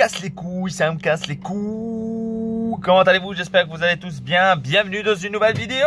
casse les couilles, ça me casse les couilles. Comment allez-vous J'espère que vous allez tous bien. Bienvenue dans une nouvelle vidéo.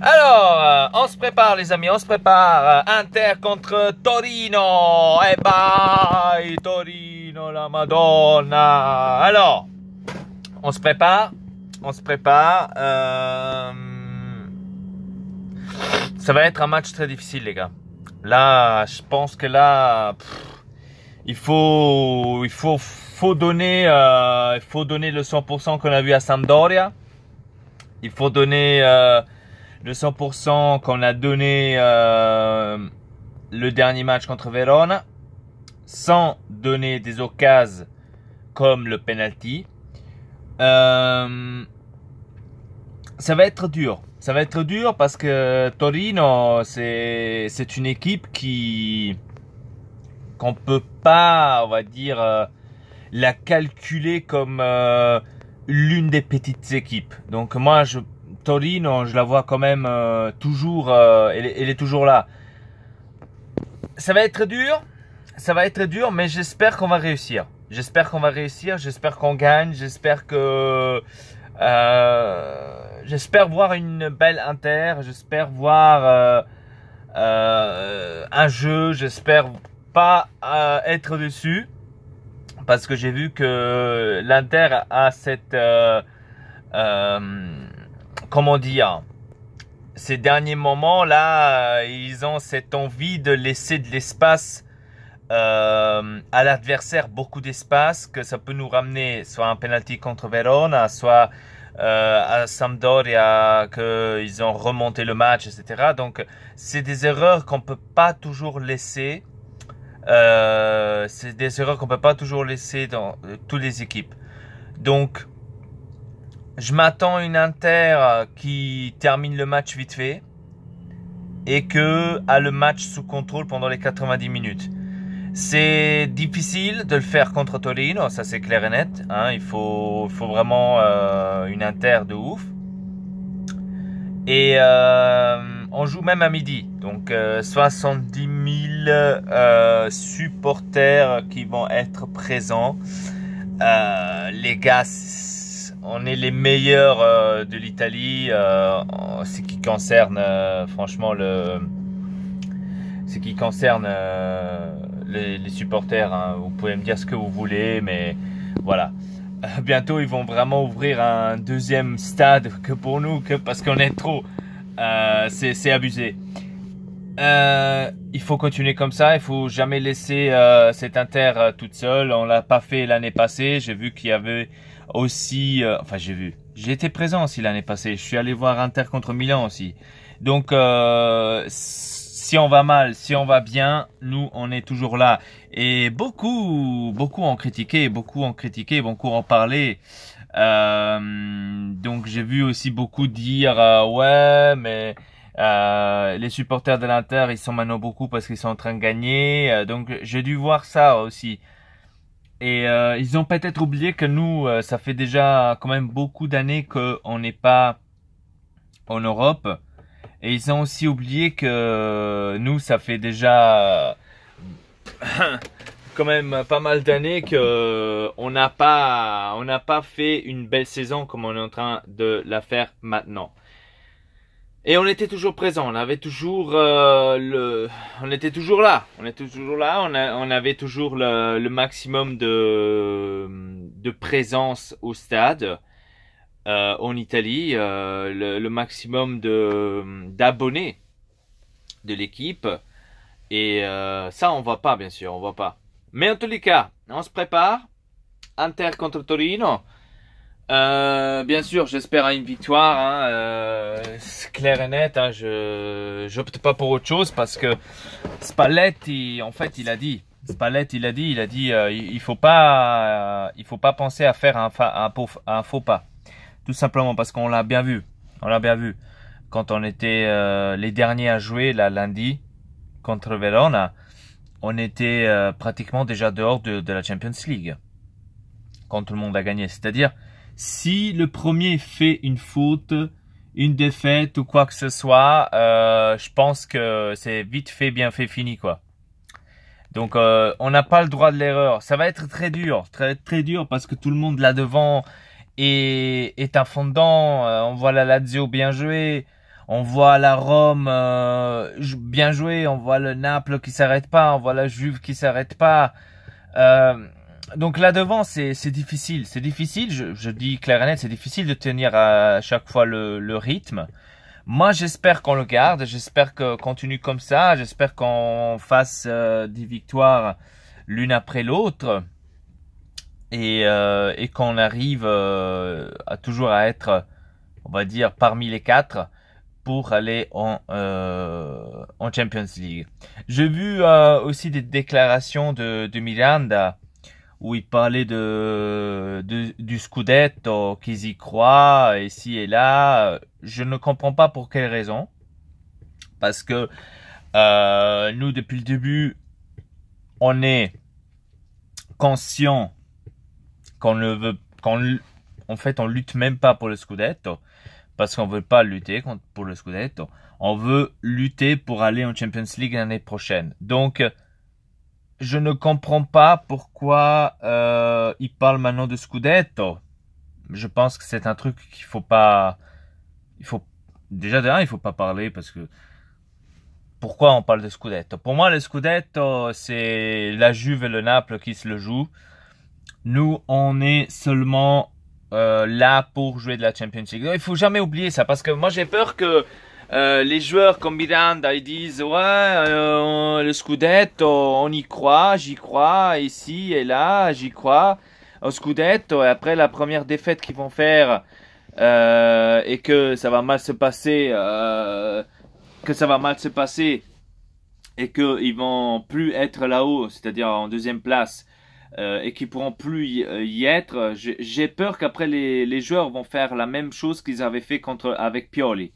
Alors, euh, on se prépare les amis, on se prépare. Inter contre Torino. Et eh bye Torino, la Madonna. Alors, on se prépare, on se prépare. Euh, ça va être un match très difficile les gars. Là, je pense que là il faut, il faut, faut donner, euh, il faut donner le 100% qu'on a vu à Sampdoria. Il faut donner euh, le 100% qu'on a donné euh, le dernier match contre Verona, sans donner des occasions comme le penalty. ça va être dur. Ça va être dur parce que Torino, c'est une équipe qui, qu'on ne peut pas, on va dire, euh, la calculer comme euh, l'une des petites équipes. Donc moi, je, Torino, je la vois quand même euh, toujours, elle, elle, est toujours là. Ça va être dur, ça va être dur, mais j'espère qu'on va réussir. J'espère qu'on va réussir, j'espère qu'on gagne, j'espère que... j'espère voir une belle Inter, j'espère voir un jeu, j'espère pas euh, être dessus parce que j'ai vu que l'Inter a cette euh, euh, comment dire ces derniers moments là ils ont cette envie de laisser de l'espace à l'adversaire beaucoup d'espace, que ça peut nous ramener soit un penalty contre Verona, soit à Sampdoria qu'ils ont remonté le match, etc. Donc c'est des erreurs qu'on peut pas toujours laisser euh, c'est des erreurs qu'on peut pas toujours laisser dans euh, toutes les équipes. Donc, je m'attends à une Inter euh, qui termine le match vite fait et que a le match sous contrôle pendant les 90 minutes. C'est difficile de le faire contre Torino, ça c'est clair et net. Hein, il faut, faut vraiment une Inter de ouf. Et on joue même à midi. Donc 70 euh, 000 euh, supporters qui vont être présents. Euh, les gars, on est les meilleurs de l'Italie, ce qui concerne franchement le, ce qui concerne les, supporters. Hein. Vous pouvez me dire ce que vous voulez, mais voilà bientôt ils vont vraiment ouvrir un deuxième stade que pour nous que parce qu'on est trop euh, c'est abusé. Euh, il faut continuer comme ça. Il faut jamais laisser euh, cette inter euh, toute seule. On l'a pas fait l'année passée. J'ai vu qu'il y avait aussi. Euh, enfin, j'ai vu. J'étais présent aussi l'année passée. Je suis allé voir Inter contre Milan aussi. Donc, si on va mal, si on va bien, nous on est toujours là. Et beaucoup, beaucoup ont critiqué, beaucoup ont critiqué, beaucoup ont parlé. Euh, donc j'ai vu aussi beaucoup dire euh, ouais mais euh, les supporters de l'Inter, ils sont maintenant beaucoup parce qu'ils sont en train de gagner. donc j'ai dû voir ça aussi. Et ils ont peut-être oublié que nous, ça fait déjà quand même beaucoup d'années qu'on n'est pas en Europe. Et ils ont aussi oublié que nous, ça fait déjà quand même pas mal d'années que euh, on n'a pas on n'a pas fait une belle saison comme on est en train de la faire maintenant. Et on était toujours présent, on avait toujours euh, le, on était toujours là, on était toujours là, on, a, on avait toujours le, le, maximum de de présence au stade euh, en Italie, euh, le, le, maximum de d'abonnés de l'équipe. Et euh, ça, on voit pas, bien sûr, on voit pas. Mais en tous les cas, on se prépare. Inter contre Torino. Euh, bien sûr, j'espère à une victoire, hein, euh, clair et net. Hein, je j'opte pas pour autre chose parce que Spalletti, en fait, il a dit, Spalletti, il a dit, il a dit, euh, il faut pas, il faut pas penser à faire un, un faux pas, tout simplement parce qu'on l'a bien vu, on l'a bien vu quand on était les derniers à jouer là lundi contre Verona on était euh, pratiquement déjà dehors de, la Champions League quand tout le monde a gagné. C'est-à-dire, si le premier fait une faute, une défaite ou quoi que ce soit, euh, je pense que c'est vite fait, bien fait, fini quoi. Donc euh, on n'a pas le droit de l'erreur. Ça va être très dur, très très dur parce que tout le monde là devant est, est un fondant. on voit la Lazio bien jouer on voit la Rome euh, bien jouée. on voit le Naples qui s'arrête pas, on voit la Juve qui s'arrête pas. Euh, donc là devant, c'est difficile, c'est difficile. Je, dis clair c'est difficile de tenir à chaque fois le, rythme. Moi, j'espère qu'on le garde, j'espère qu'on continue comme ça, j'espère qu'on fasse euh, des victoires l'une après l'autre et, qu'on arrive à toujours à être, on va dire, parmi les quatre pour aller en, euh, en Champions League. J'ai vu euh, aussi des déclarations de, de, Miranda où il parlait de, de du Scudetto, qu'ils y croient, ici et là. Je ne comprends pas pour quelle raison. Parce que euh, nous, depuis le début, on est conscient qu'on ne veut, qu'on, en fait, on lutte même pas pour le Scudetto parce qu'on veut pas lutter contre, pour le scudetto. On veut lutter pour aller en Champions League l'année prochaine. Donc, je ne comprends pas pourquoi euh, il parle maintenant de scudetto. Je pense que c'est un truc qu'il faut pas. Il faut déjà de il faut pas parler parce que pourquoi on parle de scudetto Pour moi, le scudetto, c'est la Juve et le Naples qui se le jouent. Nous, on est seulement euh, là pour jouer de la Champions League. il faut jamais oublier ça parce que moi j'ai peur que euh, les joueurs comme Miranda ils disent ouais euh, le Scudetto on y croit, j'y crois ici et là, j'y crois au Scudetto et après la première défaite qu'ils vont faire euh, et que ça va mal se passer que ça va mal se passer et qu'ils vont plus être là-haut, c'est-à-dire en deuxième place euh, et qui pourront plus y, euh, être. J'ai peur qu'après les, les, joueurs vont faire la même chose qu'ils avaient fait contre avec Pioli.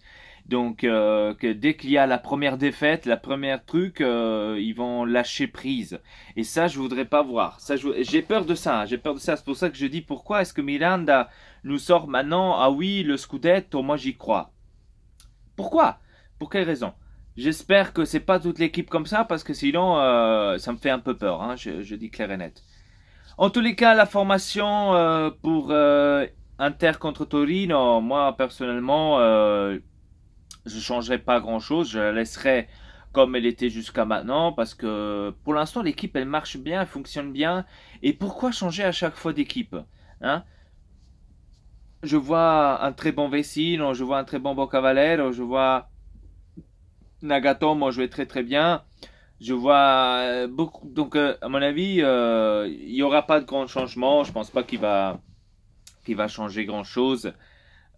Donc euh, que dès qu'il y a la première défaite, la première truc, euh, ils vont lâcher prise. Et ça, je voudrais pas voir. Ça, j'ai peur de ça. Hein. J'ai peur de ça. C'est pour ça que je dis pourquoi est-ce que Miranda nous sort maintenant Ah oui, le Scudetto, moi j'y crois. Pourquoi Pour quelle raison J'espère que c'est pas toute l'équipe comme ça parce que sinon, ça me fait un peu peur. Hein, je, je dis clair et net. En tous les cas, la formation euh, pour euh, Inter contre Torino, moi personnellement, euh, je ne changerai pas grand chose. Je la laisserai comme elle était jusqu'à maintenant parce que pour l'instant l'équipe elle marche bien, elle fonctionne bien. Et pourquoi changer à chaque fois d'équipe hein Je vois un très bon Vecino, je vois un très bon Boccavalero, je vois Nagatomo jouer très très bien. Je vois euh, beaucoup. Donc, euh, à mon avis, euh, il n'y aura pas de grand changement. Je pense pas qu'il va, qu'il va changer grand chose.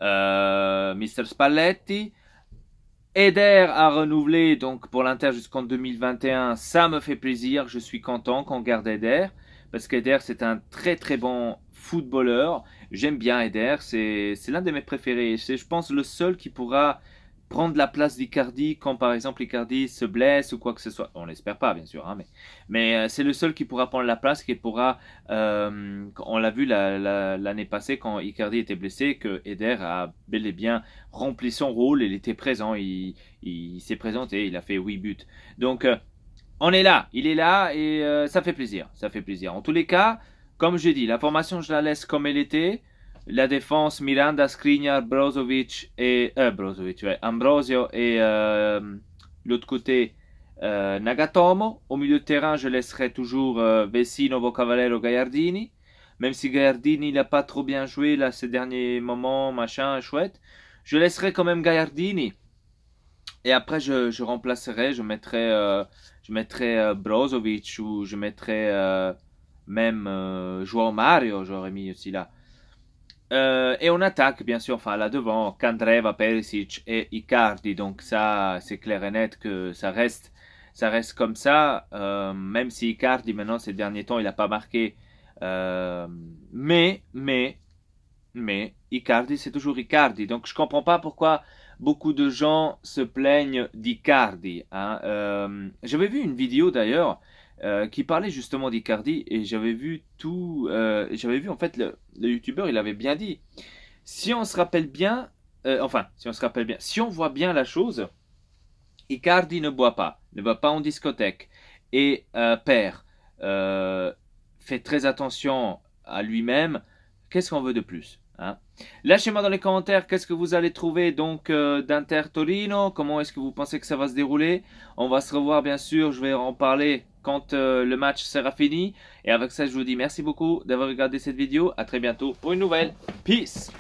Mr Spalletti. Eder a renouvelé donc pour l'Inter jusqu'en 2021. Ça me fait plaisir. Je suis content qu'on garde Eder parce qu'Eder c'est un très très bon footballeur. J'aime bien Eder. C'est l'un de mes préférés. C'est je pense le seul qui pourra prendre la place d'Icardi quand par exemple Icardi se blesse ou quoi que ce soit. On n'espère pas bien sûr, hein, mais, mais euh, c'est le seul qui pourra prendre la place, qui pourra... Euh, on l'a vu l'année passée quand Icardi était blessé, que Eder a bel et bien rempli son rôle, il était présent, il, s'est présenté, il a fait 8 buts. Donc euh, on est là, il est là et ça fait plaisir, ça fait plaisir. En tous les cas, comme j'ai dit, la formation je la laisse comme elle était. La défense, Miranda, Skriniar, Brozovic et... Euh, Brozovic, ouais, Ambrosio et euh, l'autre côté, euh, Nagatomo. Au milieu de terrain, je laisserai toujours Vecino, Bocavallero, Gagliardini. Même si Gagliardini, n'a pas trop bien joué là ces derniers moments, machin, chouette. Je laisserai quand même Gagliardini. Et après, je, je remplacerai, je mettrai, je mettrai Brozovic ou je mettrai même Joao Mario, j'aurais mis aussi là. Euh, et on attaque, bien sûr, enfin, là devant, Kandreva, Perisic et Icardi. Donc, ça, c'est clair et net que ça reste, ça reste comme ça. Euh, même si Icardi, maintenant, ces derniers temps, il n'a pas marqué. Euh, mais, mais, mais, Icardi, c'est toujours Icardi. Donc, je comprends pas pourquoi beaucoup de gens se plaignent d'Icardi. Hein. J'avais vu une vidéo, d'ailleurs, euh, qui parlait justement d'Icardi et j'avais vu tout, euh, j'avais vu en fait le, le youtubeur, il avait bien dit, si on se rappelle bien, euh, enfin si on se rappelle bien, si on voit bien la chose, Icardi ne boit pas, ne va pas en discothèque et père fait très attention à lui-même. Qu'est-ce qu'on veut de plus hein Lâchez-moi dans les commentaires qu'est-ce que vous allez trouver donc d'Inter Torino, comment est-ce que vous pensez que ça va se dérouler. On va se revoir bien sûr, je vais en parler quand euh, le match sera fini. Et avec ça, je vous dis merci beaucoup d'avoir regardé cette vidéo. À très bientôt pour une nouvelle. Peace